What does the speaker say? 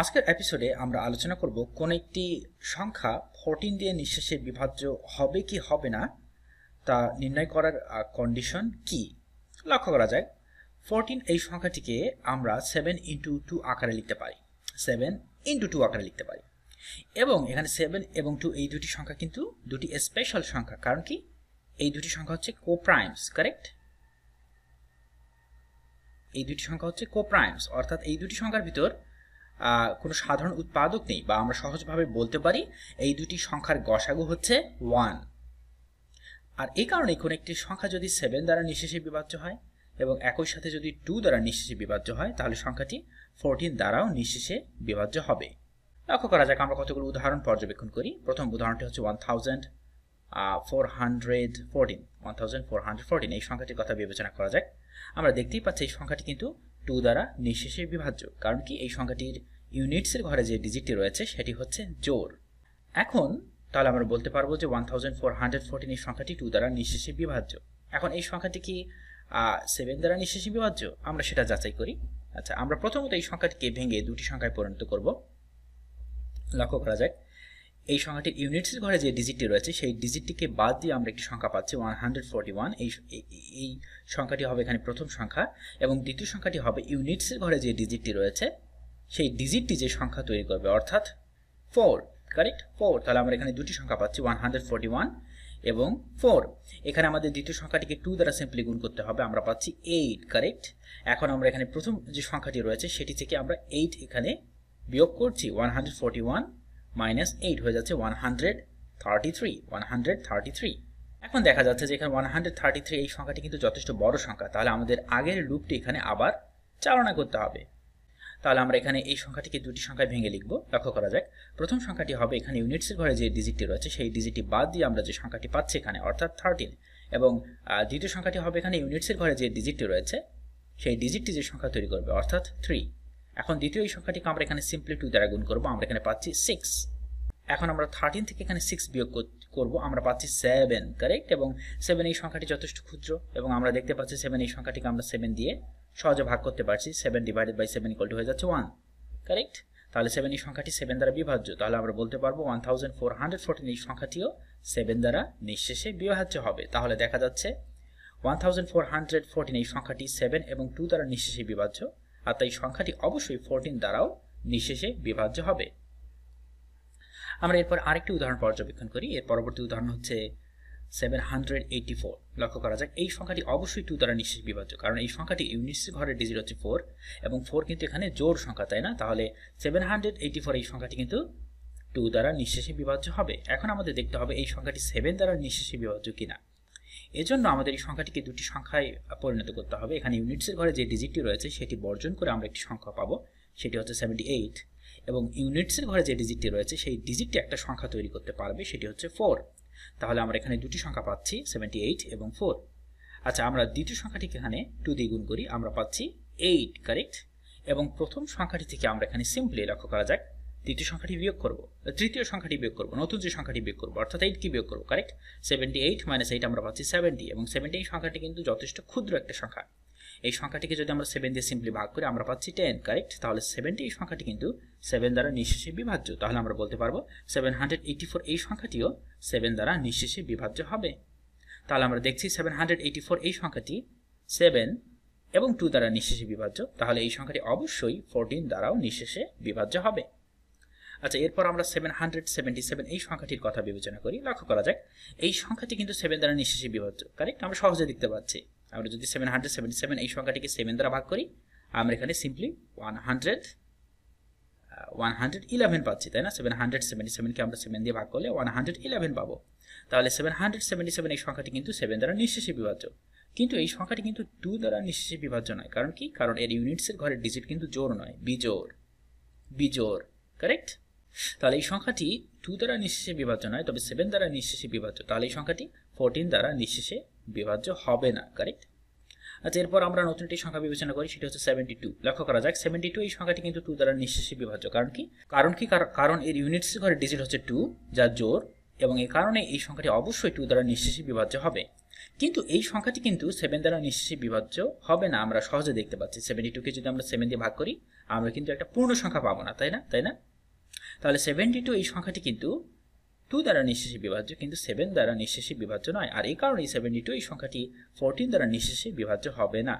আজকের এপিসোডে আমরা আলোচনা করব কোন একটি সংখ্যা ফোরটিন দিয়ে নিঃশেষে বিভাজ্য হবে কি হবে না তা নির্ণয় করার কন্ডিশন কি লক্ষ্য করা যায় ফোরটিন এই সংখ্যাটিকে আমরা সেভেন ইন্টু টু আকারে লিখতে পারি সেভেন ইন্টু টু আকারে লিখতে পারি এবং এখানে সেভেন এবং টু এই দুটি সংখ্যা কিন্তু দুটি স্পেশাল সংখ্যা কারণ কি এই দুটি সংখ্যা হচ্ছে কো প্রাইমস কারেক্ট এই দুটি সংখ্যা হচ্ছে কো প্রাইমস অর্থাৎ এই দুটি সংখ্যার ভিতর কোনো সাধারণ উৎপাদক নেই বা আমরা সহজভাবে বলতে পারি এই দুটি সংখ্যার গসাগু হচ্ছে ওয়ান আর এই কারণে কোনো একটি সংখ্যা যদি সেভেন দ্বারা নিঃশেষে বিভাজ্য হয় এবং একই সাথে যদি টু দ্বারা নিঃশেষে বিভাজ্য হয় তাহলে সংখ্যাটি ফোরটিন দ্বারাও নিঃশেষে বিভাজ্য হবে লক্ষ্য করা যাক আমরা কতগুলো উদাহরণ পর্যবেক্ষণ করি প্রথম উদাহরণটি হচ্ছে one thousand four hundred fourteen one thousand four hundred fourteen এই সংখ্যাটির কথা বিবেচনা করা যাক আমরা দেখতেই পাচ্ছি এই সংখ্যাটি কিন্তু টু দ্বারা নিঃশেষে বিভাজ্য কারণ কি এই সংখ্যাটির ইউনিটসের ঘরে যে ডিজিটটি রয়েছে সেটি হচ্ছে জোর এখন তাহলে আমরা বলতে পারবো যে one thousand four hundred fourteen এই সংখ্যাটি টু দ্বারা নিঃশেষে বিভাজ্য এখন এই সংখ্যাটি কি সেভেন দ্বারা নিঃশেষে বিভাজ্য আমরা সেটা যাচাই করি আচ্ছা আমরা প্রথমত এই সংখ্যাটিকে ভেঙে দুটি সংখ্যায় পরিণত করব লক্ষ্য করা যায় এই সংখ্যাটির ইউনিটসের ঘরে যে ডিজিটটি রয়েছে সেই ডিজিটটিকে বাদ দিয়ে আমরা একটি সংখ্যা পাচ্ছি ওয়ান হান্ড্রেড ওয়ান এই এই সংখ্যাটি হবে এখানে প্রথম সংখ্যা এবং দ্বিতীয় সংখ্যাটি হবে ইউনিটসের ঘরে যে ডিজিটটি রয়েছে সেই ডিজিটটি যে সংখ্যা তৈরি করবে অর্থাৎ ফোর কারেক্ট ফোর তাহলে আমরা এখানে দুটি সংখ্যা পাচ্ছি ওয়ান হান্ড্রেড ওয়ান এবং ফোর এখানে আমাদের দ্বিতীয় সংখ্যাটিকে টু দ্বারা সিম্পলি গুণ করতে হবে আমরা পাচ্ছি এইট কারেক্ট এখন আমরা এখানে প্রথম যে সংখ্যাটি রয়েছে সেটি থেকে আমরা এইট এখানে বিয়োগ করছি one hundred one minus eight হয়ে যাচ্ছে one hundred thirty three one hundred thirty three এখন দেখা যাচ্ছে যে এখানে ওয়ান হান্ড্রেড থার্টি থ্রি এই সংখ্যাটি কিন্তু যথেষ্ট বড় সংখ্যা তাহলে আমাদের আগের লুপটি এখানে আবার চালনা করতে হবে তাহলে আমরা এখানে এই সংখ্যাটিকে দুটি সংখ্যায় ভেঙে লিখব লক্ষ্য করা যাক প্রথম সংখ্যাটি হবে এখানে ইউনিটসের ঘরে যে ডিজিটটি রয়েছে সেই ডিজিটটি বাদ দিয়ে আমরা যে সংখ্যাটি পাচ্ছি এখানে অর্থাৎ থার্টিন এবং দ্বিতীয় সংখ্যাটি হবে এখানে ইউনিটসের ঘরে যে ডিজিটটি রয়েছে সেই ডিজিটটি যে সংখ্যা তৈরি করবে অর্থাৎ থ্রি এখন দ্বিতীয় এই সংখ্যাটিকে আমরা এখানে সিম্পলি টু দ্বারা গুণ করবো আমরা এখানে পাচ্ছি সিক্স এখন আমরা থার্টিন থেকে এখানে সিক্স বিয়োগ করবো আমরা পাচ্ছি সেভেন কারেক্ট এবং সেভেন এই সংখ্যাটি যথেষ্ট ক্ষুদ্র এবং আমরা দেখতে পাচ্ছি সেভেন এই সংখ্যাটিকে আমরা সেভেন দিয়ে সহজে ভাগ করতে পারছি seven divided by seven equal to হয়ে যাচ্ছে ওয়ান কারেক্ট তাহলে সেভেন এই সংখ্যাটি সেভেন দ্বারা বিভাজ্য তাহলে আমরা বলতে পারবো one thousand four hundred fourteen এই সংখ্যাটিও সেভেন দ্বারা নিঃশেষে বিভাজ্য হবে তাহলে দেখা যাচ্ছে one thousand four hundred fourteen এই সংখ্যাটি সেভেন এবং টু দ্বারা নিঃশেষে বিভাজ্য আর তাই সংখ্যাটি অবশ্যই ফোরটিন দ্বারাও নিঃশেষে বিভাজ্য হবে আমরা এরপর আরেকটি উদাহরণ পর্যবেক্ষণ করি এর পরবর্তী উদাহরণ হচ্ছে সেভেন হান্ড্রেড এইটি ফোর লক্ষ্য করা যাক এই সংখ্যাটি অবশ্যই টু দ্বারা নিঃশেষ বিভাজ্য কারণ এই সংখ্যাটি ইউনিশ ঘরের ডিজিট হচ্ছে ফোর এবং ফোর কিন্তু এখানে জোর সংখ্যা তাই না তাহলে সেভেন হান্ড্রেড এইটি ফোর এই সংখ্যাটি কিন্তু টু দ্বারা নিঃশেষে বিভাজ্য হবে এখন আমাদের দেখতে হবে এই সংখ্যাটি সেভেন দ্বারা নিঃশেষে বিভাজ্য কিনা এজন্য আমাদের এই সংখ্যাটিকে দুটি সংখ্যায় পরিণত করতে হবে এখানে ইউনিটসের ঘরে যে ডিজিটটি রয়েছে সেটি বর্জন করে আমরা একটি সংখ্যা পাবো সেটি হচ্ছে সেভেন্টি এইট এবং ইউনিটসের ঘরে যে ডিজিটটি রয়েছে সেই ডিজিটটি একটা সংখ্যা তৈরি করতে পারবে সেটি হচ্ছে ফোর তাহলে আমরা এখানে দুটি সংখ্যা পাচ্ছি সেভেন্টি এইট এবং ফোর আচ্ছা আমরা দ্বিতীয় সংখ্যাটিকে এখানে টু দিয়ে গুণ করি আমরা পাচ্ছি এইট কারেক্ট এবং প্রথম সংখ্যাটি থেকে আমরা এখানে সিম্পলি লক্ষ্য করা যাক দ্বিতীয় সংখ্যাটি বিয়োগ করব তৃতীয় সংখ্যাটি বিয়োগ করব নতুন যে সংখ্যাটি বিয়োগ করবো অর্থাৎ এইটকে বিয়োগ করবো correct seventy eight minus eight আমরা পাচ্ছি সেভেন্টি এবং সেভেন্টি এই সংখ্যাটি কিন্তু যথেষ্ট ক্ষুদ্র একটা সংখ্যা এই সংখ্যাটিকে যদি আমরা সেভেন দিয়ে সিম্পলি ভাগ করি আমরা পাচ্ছি টেন কারেক্ট তাহলে সেভেনটি এই সংখ্যাটি কিন্তু সেভেন দ্বারা নিঃশেষে বিভাজ্য তাহলে আমরা বলতে পারবো সেভেন হান্ড্রেড এইটি ফোর এই সংখ্যাটিও সেভেন দ্বারা নিঃশেষে বিভাজ্য হবে তাহলে আমরা দেখছি সেভেন হান্ড্রেড এইটি ফোর এই সংখ্যাটি সেভেন এবং টু দ্বারা নিঃশেষে বিভাজ্য তাহলে এই সংখ্যাটি অবশ্যই ফোরটিন দ্বারাও নিঃশেষে বিভাজ্য হবে আচ্ছা এরপর আমরা সেভেন হান্ড্রেড সেভেন্টি সেভেন এই সংখ্যাটির কথা বিবেচনা করি লক্ষ্য করা যাক এই সংখ্যাটি কিন্তু সেভেন দ্বারা নিঃশেষে বিভাজ্য কারেক্ট আমরা সহজে দেখতে পাচ্ছি আমরা যদি সেভেন হান্ড্রেড সেভেন্টি সেভেন এই সংখ্যাটিকে সেভেন দ্বারা ভাগ করি আমরা এখানে simply one hundred one hundred eleven পাচ্ছি তাই না সেভেন হান্ড্রেড সেভেন্টি সেভেনকে আমরা সেভেন দিয়ে ভাগ করলে ওয়ান হান্ড্রেড ইলেভেন পাবো তাহলে সেভেন হান্ড্রেড সেভেন্টি সেভেন এই সংখ্যাটি কিন্তু সেভেন দ্বারা নিঃশেষে বিভাজ্য কিন্তু এই সংখ্যাটি কিন্তু টু দ্বারা নিঃশেষে বিভাজ্য নয় কারণ কি কারণ এর ইউনিটসের ঘরের ডিজিট কিন্তু জোর নয় বিজোর বিজোর কারেক্ট তাহলে এই সংখ্যাটি টু দ্বারা নিঃশেষে বিভাজ্য নয় তবে সেভেন দ্বারা নিঃশেষে বিভাজ্য তাহলে এই সংখ্যাটি ফোরটিন দ্বারা নিঃশেষে বিভাজ্য হবে না কারেক্ট আচ্ছা এরপর আমরা নতুন একটি সংখ্যা বিবেচনা করি সেটা হচ্ছে সেভেন্টি টু লক্ষ্য করা যাক সেভেন্টি টু এই সংখ্যাটি কিন্তু টু দ্বারা নিঃশেষে বিভাজ্য কারণ কি কারণ কি কারণ এর ইউনিটস ঘরে ডিজিট হচ্ছে টু যা জোর এবং এই কারণে এই সংখ্যাটি অবশ্যই টু দ্বারা নিঃশেষে বিভাজ্য হবে কিন্তু এই সংখ্যাটি কিন্তু সেভেন দ্বারা নিঃশেষে বিভাজ্য হবে না আমরা সহজে দেখতে পাচ্ছি সেভেন্টি টুকে যদি আমরা সেভেন দিয়ে ভাগ করি আমরা কিন্তু একটা পূর্ণ সংখ্যা পাবো না তাই না তাই না তাহলে সেভেন্টি টু এই সংখ্যাটি কিন্তু টু দ্বারা নিঃশেষে বিভাজ্য কিন্তু সেভেন দ্বারা নিঃশেষে বিভাজ্য নয় আর এই কারণে সেভেন্টি টু এই সংখ্যাটি ফোরটিন দ্বারা নিঃশেষে বিভাজ্য হবে না